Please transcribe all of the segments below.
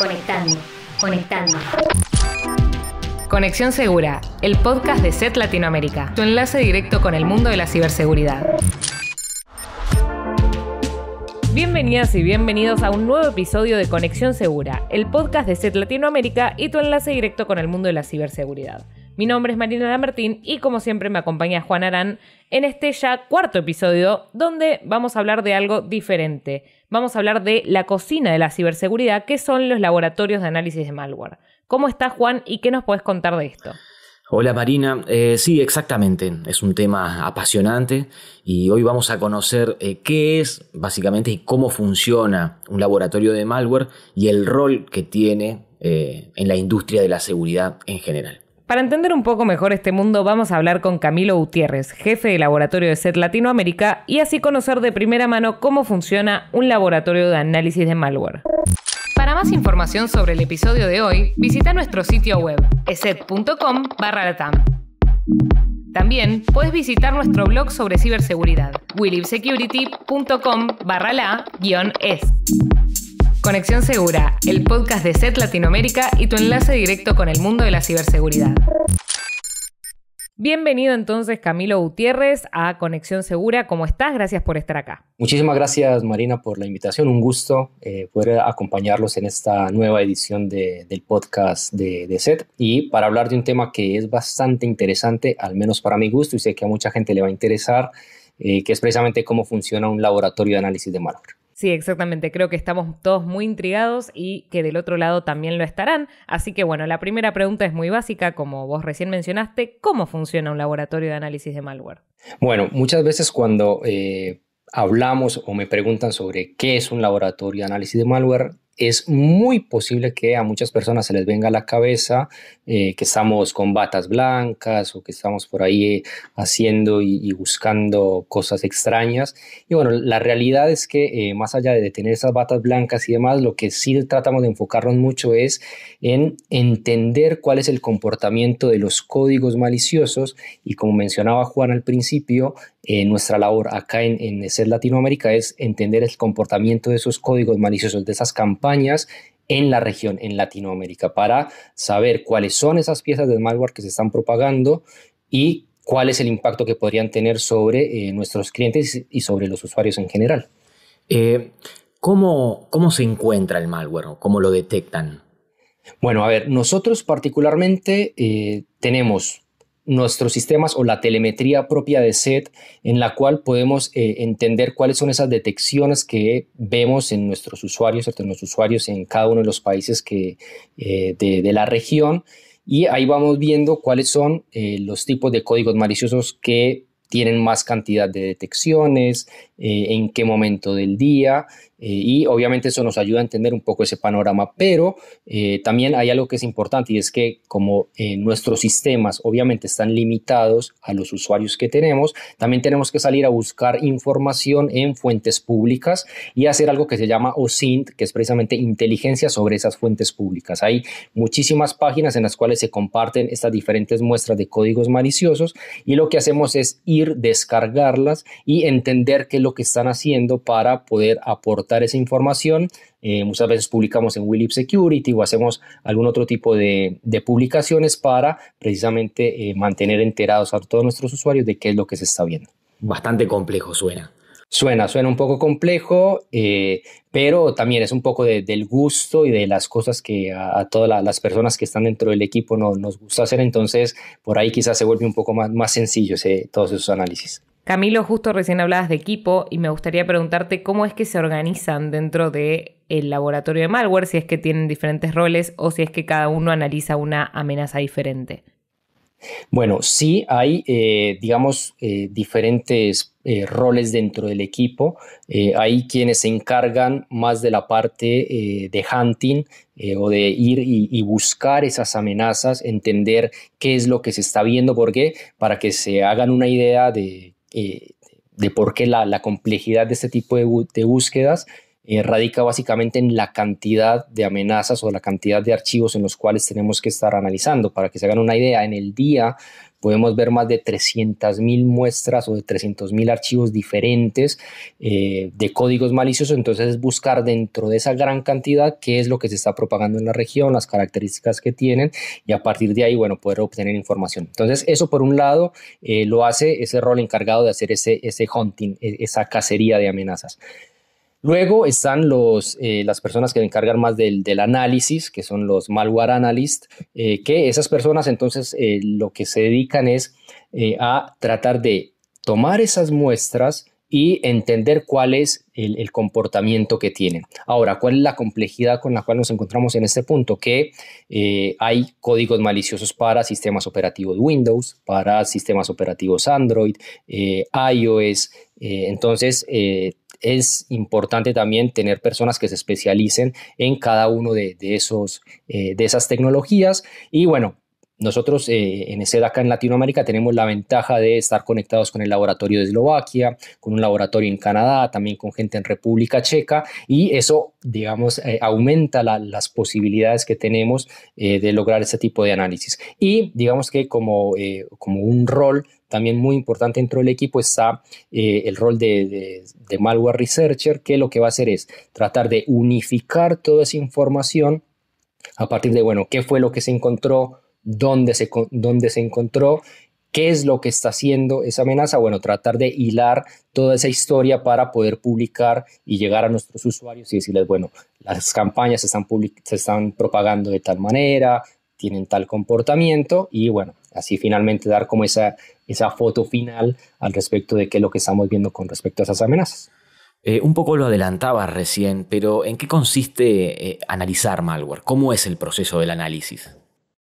Conectando, conectando. Conexión Segura, el podcast de SET Latinoamérica, tu enlace directo con el mundo de la ciberseguridad. Bienvenidas y bienvenidos a un nuevo episodio de Conexión Segura, el podcast de SET Latinoamérica y tu enlace directo con el mundo de la ciberseguridad. Mi nombre es Marina Lambertín y como siempre me acompaña Juan Arán en este ya cuarto episodio donde vamos a hablar de algo diferente. Vamos a hablar de la cocina de la ciberseguridad, que son los laboratorios de análisis de malware. ¿Cómo estás Juan y qué nos puedes contar de esto? Hola Marina, eh, sí, exactamente, es un tema apasionante y hoy vamos a conocer eh, qué es básicamente y cómo funciona un laboratorio de malware y el rol que tiene eh, en la industria de la seguridad en general. Para entender un poco mejor este mundo, vamos a hablar con Camilo Gutiérrez, jefe de laboratorio de SET Latinoamérica, y así conocer de primera mano cómo funciona un laboratorio de análisis de malware. Para más información sobre el episodio de hoy, visita nuestro sitio web, eset.com latam. También puedes visitar nuestro blog sobre ciberseguridad, willibsecurity.com barra la es. Conexión Segura, el podcast de SET Latinoamérica y tu enlace directo con el mundo de la ciberseguridad. Bienvenido entonces Camilo Gutiérrez a Conexión Segura. ¿Cómo estás? Gracias por estar acá. Muchísimas gracias Marina por la invitación. Un gusto eh, poder acompañarlos en esta nueva edición del podcast de, SET y para hablar de un tema que es bastante interesante, al menos para mi gusto y sé que a mucha gente le va a interesar, eh, que es precisamente cómo funciona un laboratorio de análisis de malware. Sí, exactamente. Creo que estamos todos muy intrigados y que del otro lado también lo estarán. Así que bueno, la primera pregunta es muy básica, como vos recién mencionaste, ¿cómo funciona un laboratorio de análisis de malware? Bueno, muchas veces cuando eh, hablamos o me preguntan sobre qué es un laboratorio de análisis de malware, es muy posible que a muchas personas se les venga a la cabeza eh, que estamos con batas blancas o que estamos por ahí eh, haciendo y, buscando cosas extrañas. Y bueno, la realidad es que eh, más allá de tener esas batas blancas y demás, lo que sí tratamos de enfocarnos mucho es en entender cuál es el comportamiento de los códigos maliciosos y como mencionaba Juan al principio, nuestra labor acá en, en Latinoamérica es entender el comportamiento de esos códigos maliciosos, de esas campañas en la región, en Latinoamérica, para saber cuáles son esas piezas de malware que se están propagando y cuál es el impacto que podrían tener sobre eh, nuestros clientes y sobre los usuarios en general. Eh, ¿cómo, se encuentra el malware cómo lo detectan? Bueno, a ver, nosotros particularmente eh, tenemos nuestros sistemas o la telemetría propia de SET en la cual podemos eh, entender cuáles son esas detecciones que vemos en nuestros usuarios, en los usuarios en cada uno de los países eh, de, la región y ahí vamos viendo cuáles son eh, los tipos de códigos maliciosos que tienen más cantidad de detecciones, en qué momento del día eh, y obviamente eso nos ayuda a entender un poco ese panorama, pero eh, también hay algo que es importante y es que como eh, nuestros sistemas obviamente están limitados a los usuarios que tenemos, también tenemos que salir a buscar información en fuentes públicas y hacer algo que se llama OSINT, que es precisamente inteligencia sobre esas fuentes públicas. Hay muchísimas páginas en las cuales se comparten estas diferentes muestras de códigos maliciosos y lo que hacemos es ir, descargarlas y entender qué es lo que están haciendo para poder aportar esa información. Eh, muchas veces publicamos en Willip Security o hacemos algún otro tipo de, publicaciones para precisamente eh, mantener enterados a todos nuestros usuarios de qué es lo que se está viendo. Bastante complejo suena. Suena, suena un poco complejo, eh, pero también es un poco del gusto y de las cosas que a, todas las personas que están dentro del equipo no, nos gusta hacer, entonces por ahí quizás se vuelve un poco más, más sencillo ese, todos esos análisis. Camilo, justo recién hablabas de equipo y me gustaría preguntarte cómo es que se organizan dentro del el laboratorio de malware, si es que tienen diferentes roles o si es que cada uno analiza una amenaza diferente. Bueno, sí hay, eh, digamos, eh, diferentes eh, roles dentro del equipo. hay quienes se encargan más de la parte de hunting o de ir y, buscar esas amenazas, entender qué es lo que se está viendo, por qué, para que se hagan una idea de eh, de por qué la, la, complejidad de este tipo de, de búsquedas eh, radica básicamente en la cantidad de amenazas o la cantidad de archivos en los cuales tenemos que estar analizando. Para que se hagan una idea, en el día podemos ver más de 300.000 muestras o de 300.000 archivos diferentes eh, de códigos maliciosos. Entonces es buscar dentro de esa gran cantidad qué es lo que se está propagando en la región, las características que tienen y a partir de ahí, bueno, poder obtener información. Entonces eso por un lado eh, lo hace ese rol encargado de hacer ese, ese hunting, e-, esa cacería de amenazas. Luego están los, eh, las personas que encargan más del, análisis, que son los malware analysts, eh, que esas personas entonces eh, lo que se dedican es a tratar de tomar esas muestras y entender cuál es el, comportamiento que tienen. Ahora, ¿cuál es la complejidad con la cual nos encontramos en este punto? Que hay códigos maliciosos para sistemas operativos Windows, para sistemas operativos Android, iOS. entonces, es importante también tener personas que se especialicen en cada uno de, esos, eh, de esas tecnologías. Y bueno, nosotros eh, en ese en Latinoamérica tenemos la ventaja de estar conectados con el laboratorio de Eslovaquia, con un laboratorio en Canadá, también con gente en República Checa, y eso, digamos, eh, aumenta las posibilidades que tenemos eh, de lograr ese tipo de análisis. Y digamos que como, como un rol también muy importante dentro del equipo está el rol de, de, malware researcher, que lo que va a hacer es tratar de unificar toda esa información a partir de, bueno, qué fue lo que se encontró, dónde se, encontró, qué es lo que está haciendo esa amenaza. Bueno, tratar de hilar toda esa historia para poder publicar y llegar a nuestros usuarios y decirles, bueno, las campañas se están, se están propagando de tal manera, tienen tal comportamiento y bueno, así finalmente dar como esa, foto final al respecto de qué es lo que estamos viendo con respecto a esas amenazas. Eh, un poco lo adelantaba recién, pero ¿en qué consiste eh, analizar malware? ¿Cómo es el proceso del análisis?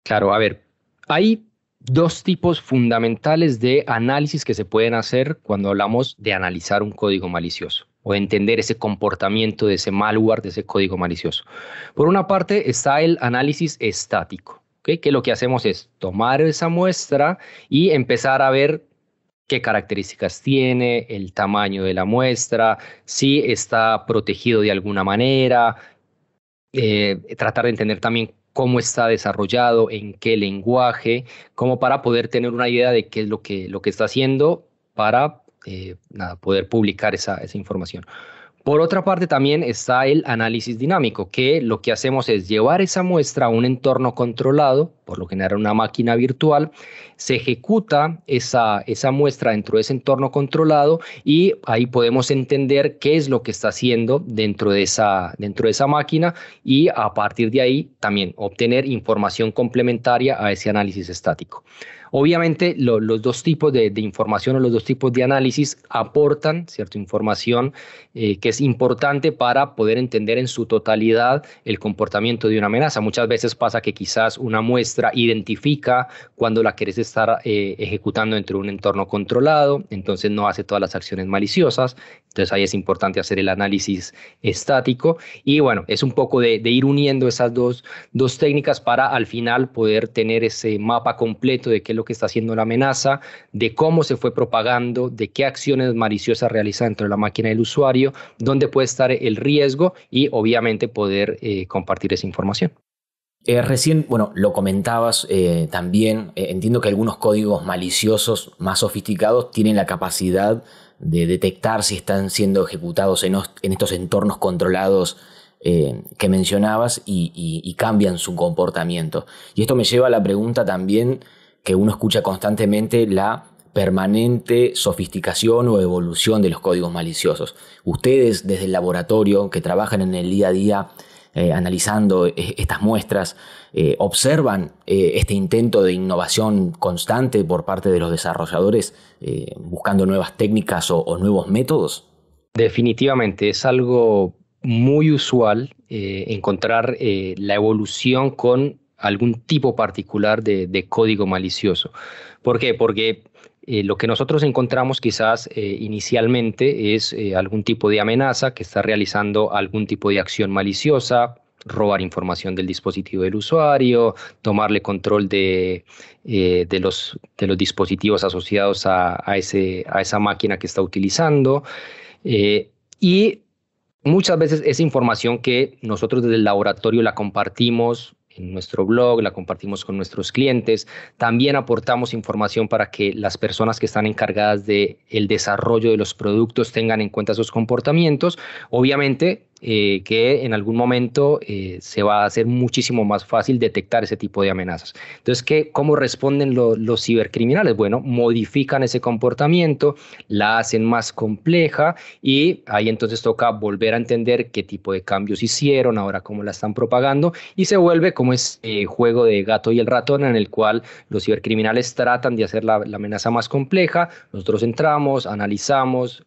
Claro, a ver, hay dos tipos fundamentales de análisis que se pueden hacer cuando hablamos de analizar un código malicioso o entender ese comportamiento de ese malware, de ese código malicioso. Por una parte está el análisis estático, que lo que hacemos es tomar esa muestra y empezar a ver qué características tiene, el tamaño de la muestra, si está protegido de alguna manera, eh, tratar de entender también cómo está desarrollado, en qué lenguaje, como para poder tener una idea de qué es lo que, lo que está haciendo para eh, poder publicar esa, esa información. Por otra parte, también está el análisis dinámico, que lo que hacemos es llevar esa muestra a un entorno controlado, por lo general una máquina virtual, se ejecuta esa, esa muestra dentro de ese entorno controlado y ahí podemos entender qué es lo que está haciendo dentro de esa, dentro de esa máquina y a partir de ahí también obtener información complementaria a ese análisis estático. Obviamente los dos tipos de, información o los dos tipos de análisis aportan cierta información eh, que es importante para poder entender en su totalidad el comportamiento de una amenaza. Muchas veces pasa que quizás una muestra identifica cuando la querés estar eh, ejecutando dentro un entorno controlado, entonces no hace todas las acciones maliciosas, entonces ahí es importante hacer el análisis estático y bueno, es un poco de, ir uniendo esas dos, dos técnicas para al final poder tener ese mapa completo de qué es lo qué está haciendo la amenaza, de cómo se fue propagando, de qué acciones maliciosas realiza dentro de la máquina del usuario, dónde puede estar el riesgo y obviamente poder eh, compartir esa información. Eh, recién, bueno, lo comentabas eh, también, entiendo que algunos códigos maliciosos más sofisticados tienen la capacidad de detectar si están siendo ejecutados en, estos entornos controlados que mencionabas y, cambian su comportamiento. Y esto me lleva a la pregunta también que uno escucha constantemente la permanente sofisticación o evolución de los códigos maliciosos. Ustedes desde el laboratorio que trabajan en el día a día eh, analizando eh, estas muestras, eh, observan este intento de innovación constante por parte de los desarrolladores buscando nuevas técnicas o, nuevos métodos? Definitivamente, es algo muy usual encontrar la evolución con algún tipo particular de, código malicioso. ¿Por qué? Porque eh, lo que nosotros encontramos quizás eh, inicialmente es eh, algún tipo de amenaza que está realizando algún tipo de acción maliciosa, robar información del dispositivo del usuario, tomarle control de, los, de los, dispositivos asociados a, a, esa máquina que está utilizando. y muchas veces esa información que nosotros desde el laboratorio la compartimos en nuestro blog, la compartimos con nuestros clientes. También aportamos información para que las personas que están encargadas del el desarrollo de los productos tengan en cuenta sus comportamientos. Obviamente, eh, que en algún momento eh, se va a hacer muchísimo más fácil detectar ese tipo de amenazas. Entonces, ¿qué, ¿cómo responden los cibercriminales? Bueno, modifican ese comportamiento, la hacen más compleja y ahí entonces toca volver a entender qué tipo de cambios hicieron, ahora cómo la están propagando y se vuelve como es eh, juego de gato y el ratón en el cual los cibercriminales tratan de hacer la, amenaza más compleja, nosotros entramos, analizamos,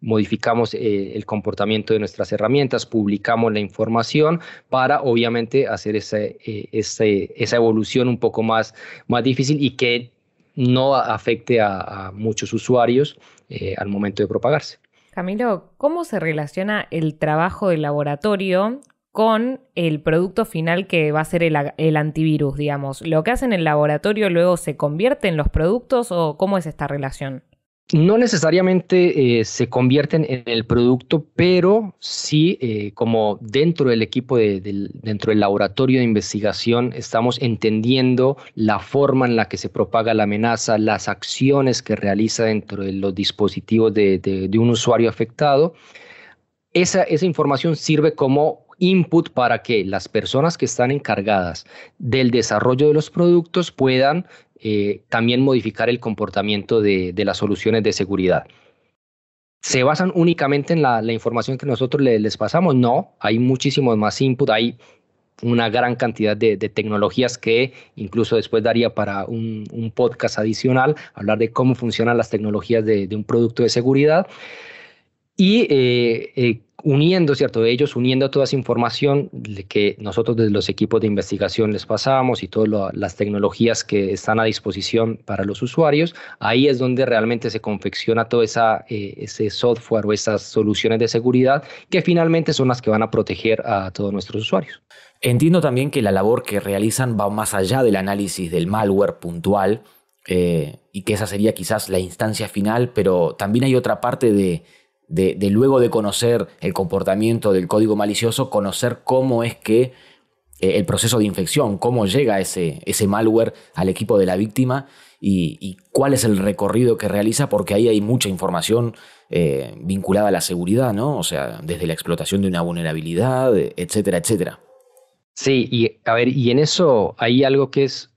modificamos el comportamiento de nuestras herramientas mientras publicamos la información para obviamente hacer eh, ese, esa evolución un poco más, más difícil y que no afecte a, muchos usuarios eh, al momento de propagarse. Camilo, ¿cómo se relaciona el trabajo de laboratorio con el producto final que va a ser el, antivirus, digamos? ¿Lo que hacen en el laboratorio luego se convierte en los productos o cómo es esta relación? no necesariamente eh, se convierten en el producto, pero sí eh, como dentro del equipo, de, dentro del laboratorio de investigación, estamos entendiendo la forma en la que se propaga la amenaza, las acciones que realiza dentro de los dispositivos de, un usuario afectado. Esa, esa información sirve como input para que las personas que están encargadas del desarrollo de los productos puedan eh, también modificar el comportamiento de, las soluciones de seguridad. ¿Se basan únicamente en la, información que nosotros les pasamos? No, hay muchísimos más input, hay una gran cantidad de, tecnologías que incluso después daría para un, podcast adicional, hablar de cómo funcionan las tecnologías de, de un producto de seguridad y eh, eh, uniendo, ¿cierto? Ellos uniendo toda esa información que nosotros desde los equipos de investigación les pasamos y todas las tecnologías que están a disposición para los usuarios, ahí es donde realmente se confecciona todo esa, eh, ese software o esas soluciones de seguridad que finalmente son las que van a proteger a todos nuestros usuarios. Entiendo también que la labor que realizan va más allá del análisis del malware puntual y que esa sería quizás la instancia final, pero también hay otra parte de de, luego de conocer el comportamiento del código malicioso, conocer cómo es que eh, el proceso de infección, cómo llega ese, ese malware al equipo de la víctima y, cuál es el recorrido que realiza, porque ahí hay mucha información eh, vinculada a la seguridad, ¿no? O sea, desde la explotación de una vulnerabilidad, etcétera, etcétera. Sí, y a ver, y en eso hay algo que es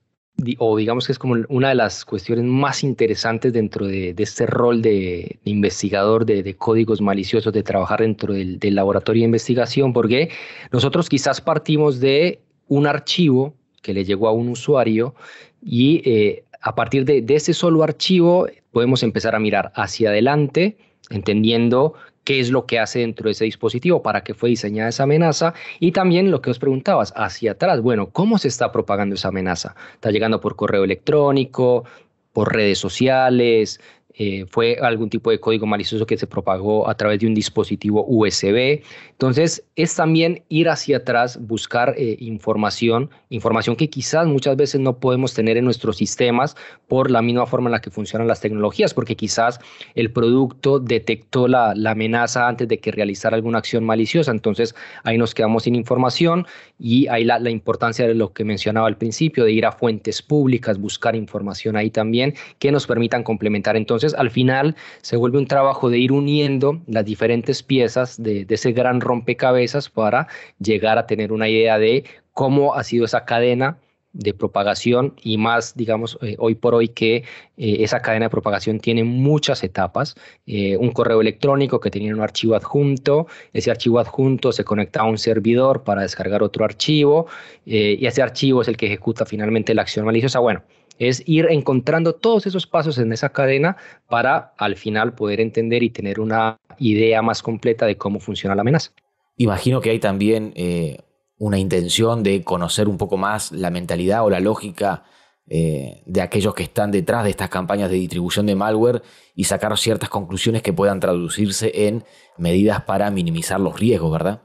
o digamos que es como una de las cuestiones más interesantes dentro de, este rol de, investigador de, códigos maliciosos, de trabajar dentro del, laboratorio de investigación, porque nosotros quizás partimos de un archivo que le llegó a un usuario y eh, a partir de, de, ese solo archivo podemos empezar a mirar hacia adelante, entendiendo qué es lo que hace dentro de ese dispositivo, para qué fue diseñada esa amenaza y también lo que os preguntabas hacia atrás, bueno, ¿cómo se está propagando esa amenaza? ¿Está llegando por correo electrónico? por redes sociales, eh, fue algún tipo de código malicioso que se propagó a través de un dispositivo USB. Entonces, es también ir hacia atrás, buscar eh, información, información que quizás muchas veces no podemos tener en nuestros sistemas por la misma forma en la que funcionan las tecnologías, porque quizás el producto detectó la, amenaza antes de que realizara alguna acción maliciosa. Entonces, ahí nos quedamos sin información y ahí la importancia de lo que mencionaba al principio, de ir a fuentes públicas, buscar información ahí también que nos permitan complementar entonces entonces, al final se vuelve un trabajo de ir uniendo las diferentes piezas de, de ese gran rompecabezas para llegar a tener una idea de cómo ha sido esa cadena de propagación y más, digamos, eh, hoy por hoy que eh, esa cadena de propagación tiene muchas etapas. Eh, un correo electrónico que tenía un archivo adjunto, ese archivo adjunto se conecta a un servidor para descargar otro archivo y ese archivo es el que ejecuta finalmente la acción maliciosa. Bueno, es ir encontrando todos esos pasos en esa cadena para al final poder entender y tener una idea más completa de cómo funciona la amenaza. Imagino que hay también una intención de conocer un poco más la mentalidad o la lógica eh, de aquellos que están detrás de estas campañas de distribución de malware y sacar ciertas conclusiones que puedan traducirse en medidas para minimizar los riesgos, ¿verdad?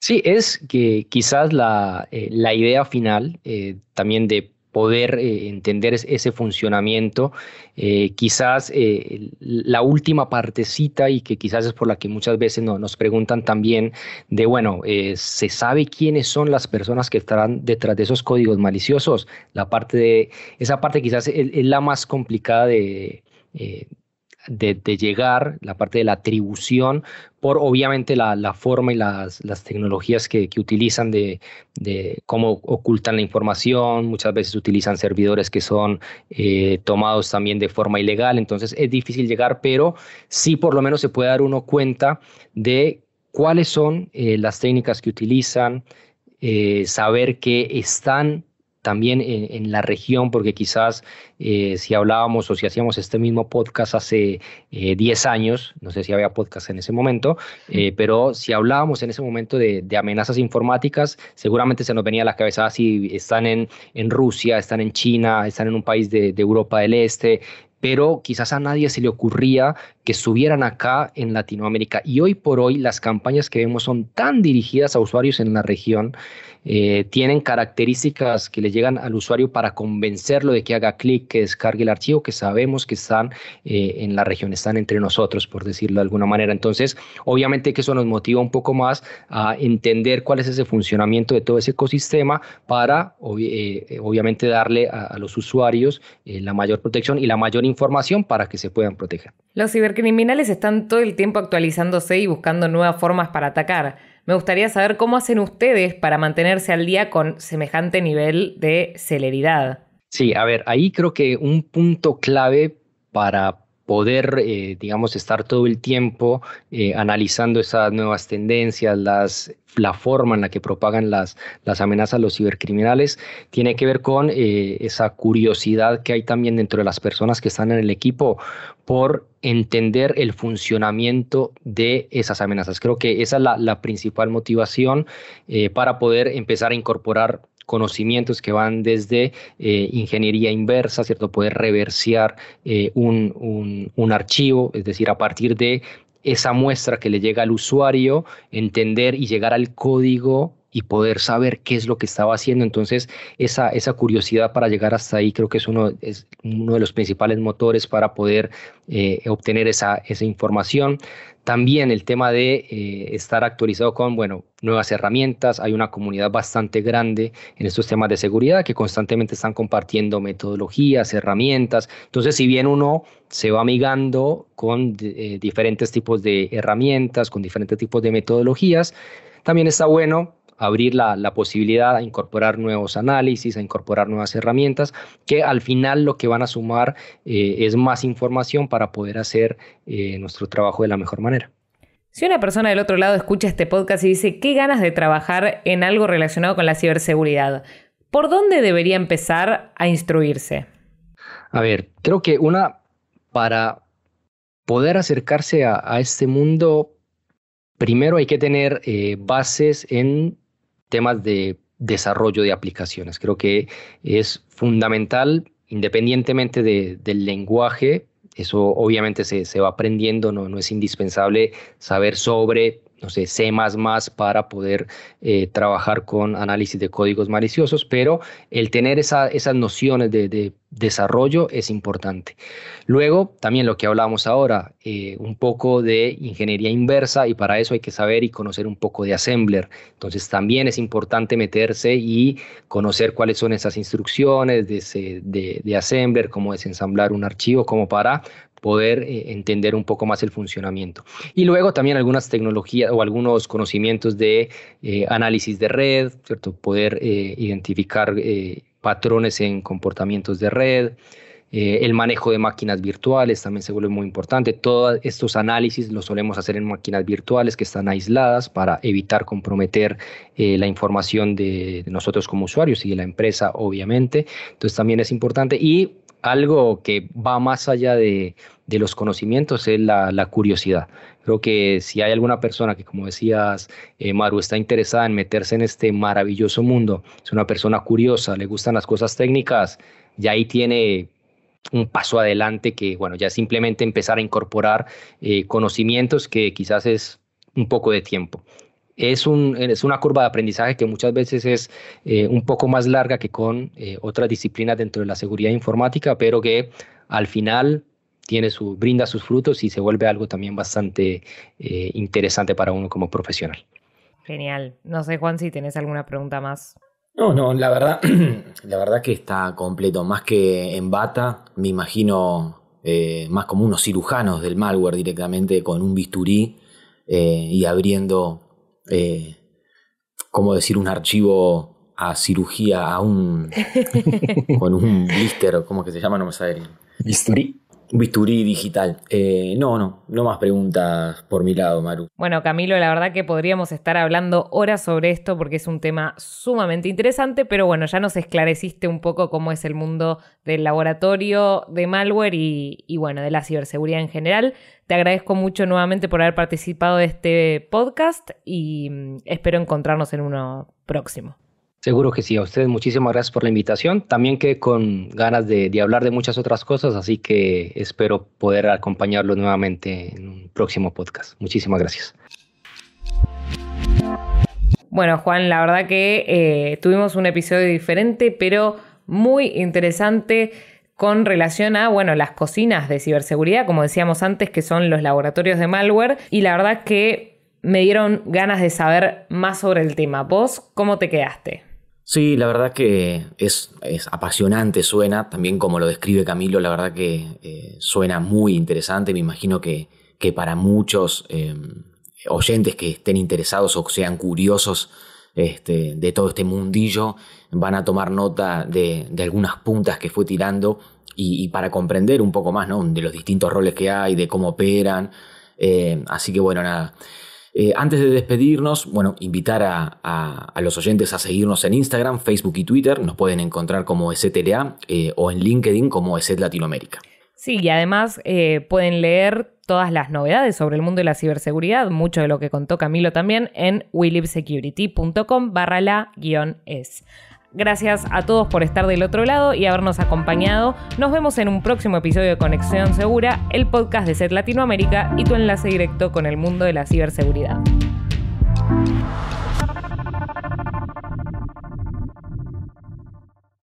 Sí, es que quizás la, eh, idea final eh, también de poder eh, entender ese funcionamiento. Eh, quizás eh, la última partecita y que quizás es por la que muchas veces nos preguntan también de, bueno, ¿se sabe quiénes son las personas que estarán detrás de esos códigos maliciosos? La parte de, esa parte quizás es la más complicada de, de, llegar, la parte de la atribución, por obviamente la, forma y las, tecnologías que, que utilizan de, de, cómo ocultan la información, muchas veces utilizan servidores que son eh, tomados también de forma ilegal, entonces es difícil llegar, pero sí por lo menos se puede dar uno cuenta de cuáles son eh, las técnicas que utilizan, eh, saber que están también en, la región, porque quizás eh, si hablábamos o si hacíamos este mismo podcast hace 10 eh, años, no sé si había podcast en ese momento, eh, pero si hablábamos en ese momento de, amenazas informáticas, seguramente se nos venía a la cabeza ah, si están en, en Rusia, están en China, están en un país de, de Europa del Este, pero quizás a nadie se le ocurría que subieran acá en Latinoamérica. Y hoy por hoy las campañas que vemos son tan dirigidas a usuarios en la región eh, tienen características que le llegan al usuario para convencerlo de que haga clic, que descargue el archivo, que sabemos que están eh, en la región, están entre nosotros, por decirlo de alguna manera. Entonces, obviamente que eso nos motiva un poco más a entender cuál es ese funcionamiento de todo ese ecosistema para, eh, obviamente, darle a, a los usuarios la mayor protección y la mayor información para que se puedan proteger. Los cibercriminales están todo el tiempo actualizándose y buscando nuevas formas para atacar. Me gustaría saber cómo hacen ustedes para mantenerse al día con semejante nivel de celeridad. Sí, a ver, ahí creo que un punto clave para poder, eh, digamos, estar todo el tiempo eh, analizando esas nuevas tendencias, las, la forma en la que propagan las, las amenazas los cibercriminales, tiene que ver con eh, esa curiosidad que hay también dentro de las personas que están en el equipo por entender el funcionamiento de esas amenazas. Creo que esa es la, la principal motivación para poder empezar a incorporar conocimientos que van desde eh, ingeniería inversa, ¿cierto? Poder reversear eh, un archivo, es decir, a partir de esa muestra que le llega al usuario, entender y llegar al código y poder saber qué es lo que estaba haciendo. Entonces, esa, esa curiosidad para llegar hasta ahí creo que es uno, es uno de los principales motores para poder eh, obtener esa, esa información. También el tema de eh, estar actualizado con, bueno, nuevas herramientas. Hay una comunidad bastante grande en estos temas de seguridad que constantemente están compartiendo metodologías, herramientas. Entonces, si bien uno se va amigando con eh, diferentes tipos de herramientas, con diferentes tipos de metodologías, también está bueno abrir la, posibilidad a incorporar nuevos análisis, a incorporar nuevas herramientas, que al final lo que van a sumar eh, es más información para poder hacer eh, nuestro trabajo de la mejor manera. Si una persona del otro lado escucha este podcast y dice, qué ganas de trabajar en algo relacionado con la ciberseguridad, ¿por dónde debería empezar a instruirse? A ver, creo que una, para poder acercarse a, este mundo, primero hay que tener eh, bases en temas de desarrollo de aplicaciones. Creo que es fundamental, independientemente del lenguaje, eso obviamente se, va aprendiendo, no, no, es indispensable saber sobre, no sé, C para poder eh, trabajar con análisis de códigos maliciosos, pero el tener esas nociones de, de desarrollo es importante. Luego, también lo que hablamos ahora, eh, un poco de ingeniería inversa y para eso hay que saber y conocer un poco de Assembler. Entonces, también es importante meterse y conocer cuáles son esas instrucciones de, Assembler, cómo desensamblar un archivo, como para poder eh, entender un poco más el funcionamiento. Y luego también algunas tecnologías o algunos conocimientos de eh, análisis de red, ¿cierto? Poder identificar patrones en comportamientos de red, eh, el manejo de máquinas virtuales también se vuelve muy importante. Todos estos análisis los solemos hacer en máquinas virtuales que están aisladas para evitar comprometer eh, la información de, de nosotros como usuarios y de la empresa, obviamente. Entonces también es importante. Y algo que va más allá de, de los conocimientos es la, curiosidad. Creo que si hay alguna persona que, como decías, eh, Maru, está interesada en meterse en este maravilloso mundo, es una persona curiosa, le gustan las cosas técnicas, ya ahí tiene un paso adelante que, bueno, ya simplemente empezar a incorporar eh, conocimientos que quizás es un poco de tiempo. Es, un, es, una curva de aprendizaje que muchas veces es eh, un poco más larga que con otras disciplinas dentro de la seguridad informática, pero que al final su, brinda sus frutos y se vuelve algo también bastante eh, interesante para uno como profesional. Genial. No sé, Juan, si tenés alguna pregunta más. No, no, la verdad, la verdad que está completo. Más que en bata, me imagino eh, más como unos cirujanos del malware directamente con un bisturí eh, y abriendo, ¿cómo decir?, un archivo a cirugía, a un. con un blister, ¿cómo que se llama? No me sale. ¿Bisturí? bisturí digital. Eh, no, no, no más preguntas por mi lado, Maru. Bueno, Camilo, la verdad que podríamos estar hablando horas sobre esto porque es un tema sumamente interesante, pero bueno, ya nos esclareciste un poco cómo es el mundo del laboratorio de malware y, y bueno, de la ciberseguridad en general. Te agradezco mucho nuevamente por haber participado de este podcast y mm, espero encontrarnos en uno próximo. Seguro que sí, a ustedes muchísimas gracias por la invitación. También quedé con ganas de, hablar de muchas otras cosas, así que espero poder acompañarlo nuevamente en un próximo podcast. Muchísimas gracias. Bueno, Juan, la verdad que eh, tuvimos un episodio diferente, pero muy interesante con relación a, bueno, las cocinas de ciberseguridad, como decíamos antes, que son los laboratorios de malware. Y la verdad que me dieron ganas de saber más sobre el tema. ¿Vos cómo te quedaste? Sí, la verdad que es, es, apasionante, suena, también como lo describe Camilo, la verdad que eh, suena muy interesante, me imagino que, para muchos eh, oyentes que estén interesados o sean curiosos este, de todo este mundillo, van a tomar nota de, algunas puntas que fue tirando y, para comprender un poco más ¿no? de los distintos roles que hay, de cómo operan, eh, así que bueno, nada. Eh, antes de despedirnos, bueno, invitar a, los oyentes a seguirnos en Instagram, Facebook y Twitter. Nos pueden encontrar como STLA eh, o en LinkedIn como ESET Latinoamérica. Sí, y además eh, pueden leer todas las novedades sobre el mundo de la ciberseguridad, mucho de lo que contó Camilo también, en willibsecurity.com barra la guión es. Gracias a todos por estar del otro lado y habernos acompañado. Nos vemos en un próximo episodio de Conexión Segura, el podcast de SET Latinoamérica y tu enlace directo con el mundo de la ciberseguridad.